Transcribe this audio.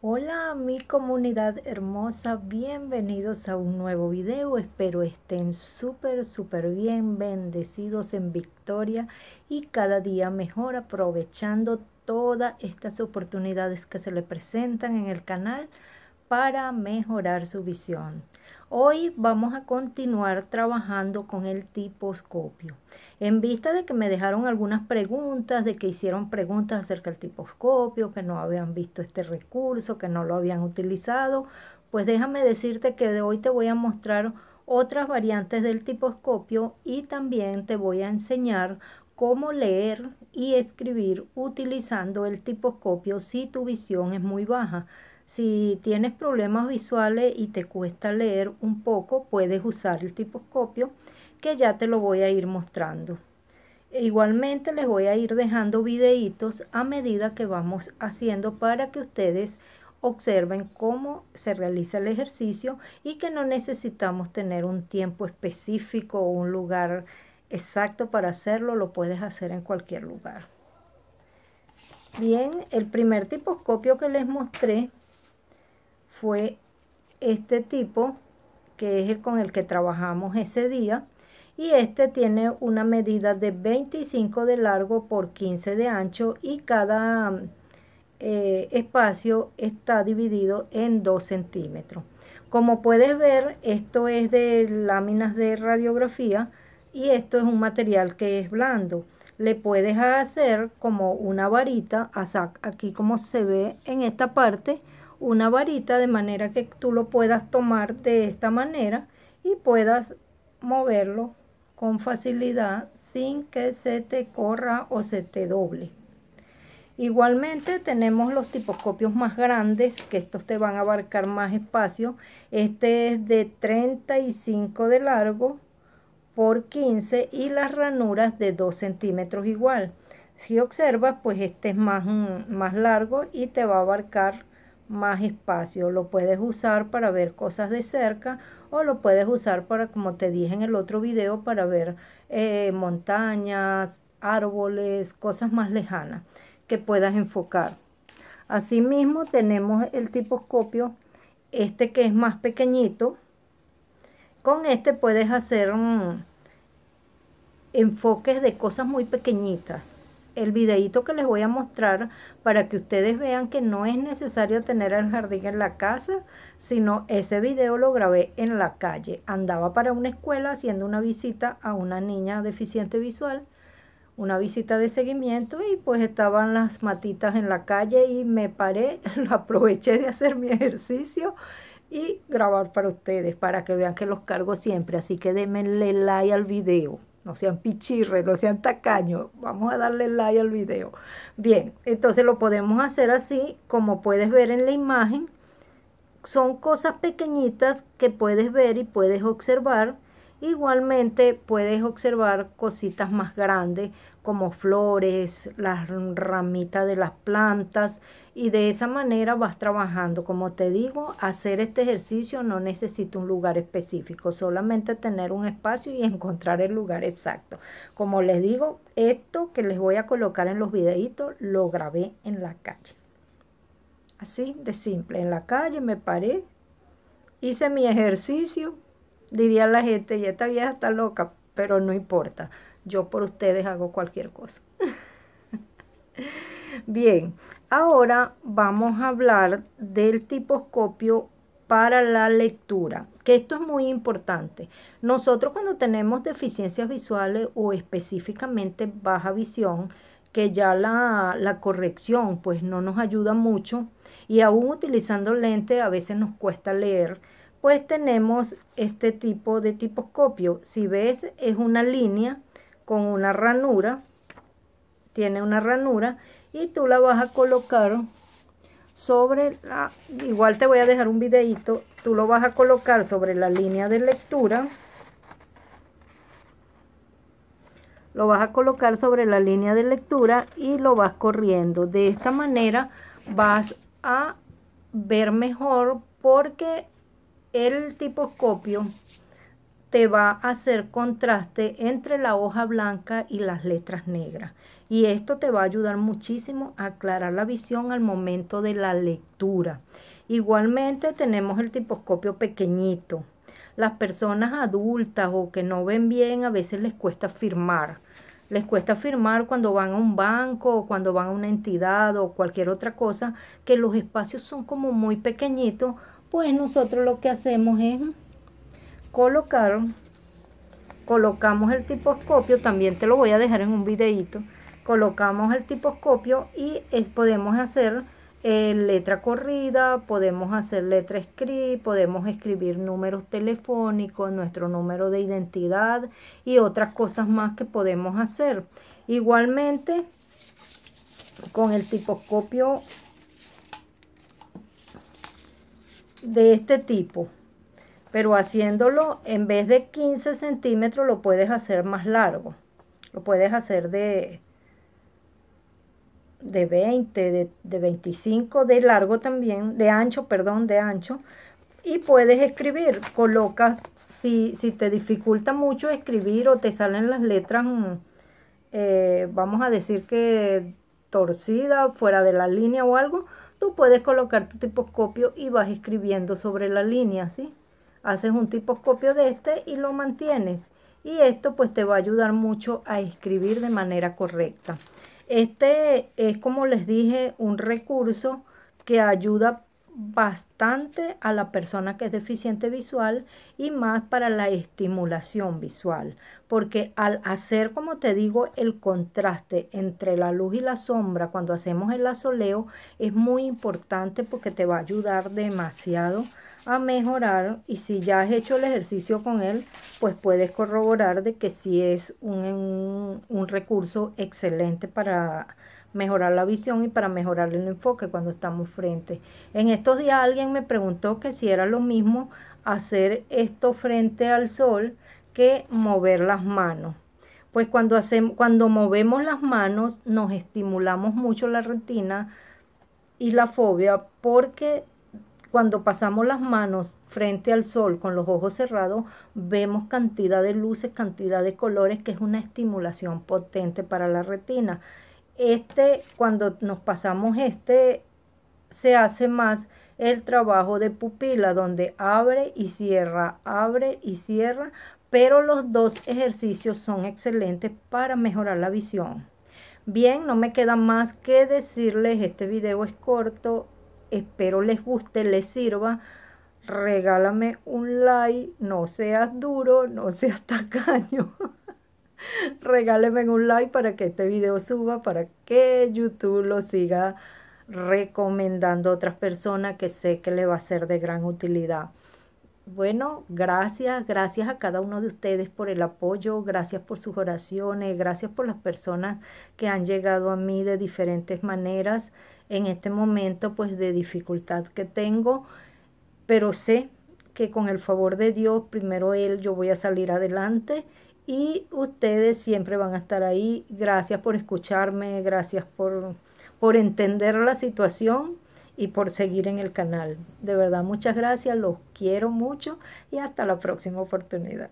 Hola mi comunidad hermosa, bienvenidos a un nuevo video, espero estén súper súper bien, bendecidos en victoria y cada día mejor aprovechando todas estas oportunidades que se le presentan en el canal para mejorar su visión. Hoy vamos a continuar trabajando con el tiposcopio. En vista de que me dejaron algunas preguntas, de que hicieron preguntas acerca del tiposcopio, que no habían visto este recurso, que no lo habían utilizado, pues déjame decirte que de hoy te voy a mostrar otras variantes del tiposcopio y también te voy a enseñar cómo leer y escribir utilizando el tiposcopio si tu visión es muy baja. Si tienes problemas visuales y te cuesta leer un poco, puedes usar el tiposcopio que ya te lo voy a ir mostrando. E igualmente les voy a ir dejando videitos a medida que vamos haciendo para que ustedes observen cómo se realiza el ejercicio y que no necesitamos tener un tiempo específico o un lugar exacto para hacerlo, lo puedes hacer en cualquier lugar. Bien, el primer tiposcopio que les mostré fue este tipo, que es el con el que trabajamos ese día. Y este tiene una medida de 25 de largo por 15 de ancho y cada eh, espacio está dividido en 2 centímetros. Como puedes ver, esto es de láminas de radiografía y esto es un material que es blando. Le puedes hacer como una varita, aquí como se ve en esta parte, una varita de manera que tú lo puedas tomar de esta manera y puedas moverlo con facilidad sin que se te corra o se te doble. Igualmente tenemos los tiposcopios más grandes, que estos te van a abarcar más espacio. Este es de 35 de largo por 15 y las ranuras de 2 centímetros igual. Si observas, pues este es más, mm, más largo y te va a abarcar más espacio. Lo puedes usar para ver cosas de cerca o lo puedes usar para, como te dije en el otro video, para ver eh, montañas, árboles, cosas más lejanas que puedas enfocar. Asimismo tenemos el tiposcopio, este que es más pequeñito. Con este puedes hacer un mm, enfoques de cosas muy pequeñitas el videito que les voy a mostrar para que ustedes vean que no es necesario tener el jardín en la casa, sino ese video lo grabé en la calle. Andaba para una escuela haciendo una visita a una niña deficiente visual, una visita de seguimiento y pues estaban las matitas en la calle y me paré, lo aproveché de hacer mi ejercicio y grabar para ustedes, para que vean que los cargo siempre. Así que denle like al video no sean pichirre, no sean tacaños, vamos a darle like al video. Bien, entonces lo podemos hacer así, como puedes ver en la imagen, son cosas pequeñitas que puedes ver y puedes observar Igualmente puedes observar cositas más grandes como flores, las ramitas de las plantas y de esa manera vas trabajando. Como te digo, hacer este ejercicio no necesita un lugar específico, solamente tener un espacio y encontrar el lugar exacto. Como les digo, esto que les voy a colocar en los videitos lo grabé en la calle. Así de simple, en la calle me paré, hice mi ejercicio, diría la gente, ya esta vieja está loca, pero no importa, yo por ustedes hago cualquier cosa. Bien, ahora vamos a hablar del tiposcopio para la lectura, que esto es muy importante. Nosotros cuando tenemos deficiencias visuales o específicamente baja visión, que ya la, la, corrección pues no nos ayuda mucho y aún utilizando lente a veces nos cuesta leer, pues tenemos este tipo de tiposcopio. Si ves, es una línea con una ranura, tiene una ranura y tú la vas a colocar sobre la, igual te voy a dejar un videito, tú lo vas a colocar sobre la línea de lectura, lo vas a colocar sobre la línea de lectura y lo vas corriendo. De esta manera vas a ver mejor porque el tiposcopio te va a hacer contraste entre la hoja blanca y las letras negras. Y esto te va a ayudar muchísimo a aclarar la visión al momento de la lectura. Igualmente tenemos el tiposcopio pequeñito. Las personas adultas o que no ven bien a veces les cuesta firmar. Les cuesta firmar cuando van a un banco o cuando van a una entidad o cualquier otra cosa, que los espacios son como muy pequeñitos pues nosotros lo que hacemos es colocar, colocamos el tiposcopio, también te lo voy a dejar en un videito, colocamos el tiposcopio y podemos hacer eh, letra corrida, podemos hacer letra script, podemos escribir números telefónicos, nuestro número de identidad y otras cosas más que podemos hacer. Igualmente, con el tiposcopio de este tipo pero haciéndolo en vez de 15 centímetros lo puedes hacer más largo lo puedes hacer de de 20 de, 25 de largo también de ancho perdón de ancho y puedes escribir colocas si, si te dificulta mucho escribir o te salen las letras mm, eh, vamos a decir que torcida, fuera de la línea o algo, tú puedes colocar tu tiposcopio y vas escribiendo sobre la línea, ¿sí? Haces un tiposcopio de este y lo mantienes. Y esto pues te va a ayudar mucho a escribir de manera correcta. Este es como les dije un recurso que ayuda bastante a la persona que es deficiente visual y más para la estimulación visual, porque al hacer, como te digo, el contraste entre la luz y la sombra cuando hacemos el lazoleo es muy importante porque te va a ayudar demasiado a mejorar y si ya has hecho el ejercicio con él, pues puedes corroborar de que si es un, un recurso excelente para mejorar la visión y para mejorar el enfoque cuando estamos frente. En estos días alguien me preguntó que si era lo mismo hacer esto frente al sol que mover las manos. Pues cuando, hacemos, cuando movemos las manos nos estimulamos mucho la retina y la fobia porque cuando pasamos las manos frente al sol con los ojos cerrados, vemos cantidad de luces, cantidad de colores, que es una estimulación potente para la retina este, cuando nos pasamos este, se hace más el trabajo de pupila, donde abre y cierra, abre y cierra, pero los dos ejercicios son excelentes para mejorar la visión. Bien, no me queda más que decirles, este video es corto, espero les guste, les sirva. Regálame un like, no seas duro, no seas tacaño regáleme un like para que este video suba, para que YouTube lo siga recomendando a otras personas que sé que le va a ser de gran utilidad. Bueno, gracias, gracias a cada uno de ustedes por el apoyo, gracias por sus oraciones, gracias por las personas que han llegado a mí de diferentes maneras en este momento pues de dificultad que tengo, pero sé que con el favor de Dios, primero Él, yo voy a salir adelante y ustedes siempre van a estar ahí. Gracias por escucharme, gracias por, por entender la situación y por seguir en el canal. De verdad, muchas gracias, los quiero mucho y hasta la próxima oportunidad.